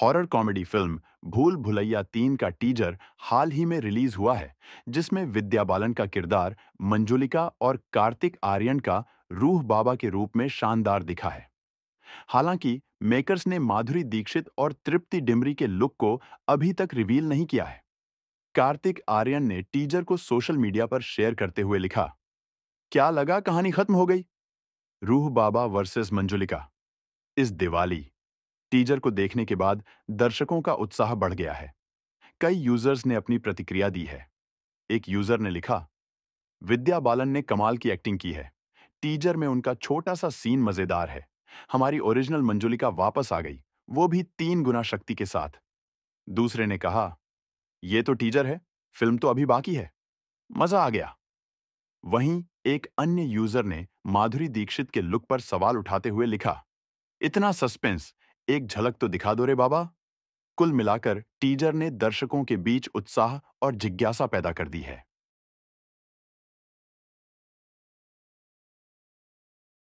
horror comedy film भूल भुलैया तीन का टीजर हाल ही में रिलीज हुआ है जिसमें विद्या बालन का किरदार मंजुलिका और कार्तिक आर्यन का रूह बाबा के रूप में शानदार दिखा है हालांकि मेकर्स ने माधुरी दीक्षित और तृप्ति डिमरी के लुक को अभी तक रिवील नहीं किया है कार्तिक आर्यन ने टीजर को सोशल मीडिया पर शेयर करते हुए लिखा क्या लगा कहानी खत्म हो गई रूह बाबा वर्सेस मंजुलिका इस दिवाली टीजर को देखने के बाद दर्शकों का उत्साह बढ़ गया है कई यूजर्स ने अपनी प्रतिक्रिया दी है एक यूजर ने लिखा विद्या बालन ने कमाल की एक्टिंग की है टीजर में उनका छोटा सा सीन मजेदार है हमारी ओरिजिनल मंजुलिका वापस आ गई वो भी तीन गुना शक्ति के साथ दूसरे ने कहा यह तो टीजर है फिल्म तो अभी बाकी है मजा आ गया वहीं एक अन्य यूजर ने माधुरी दीक्षित के लुक पर सवाल उठाते हुए लिखा इतना सस्पेंस एक झलक तो दिखा दो रे बाबा कुल मिलाकर टीजर ने दर्शकों के बीच उत्साह और जिज्ञासा पैदा कर दी है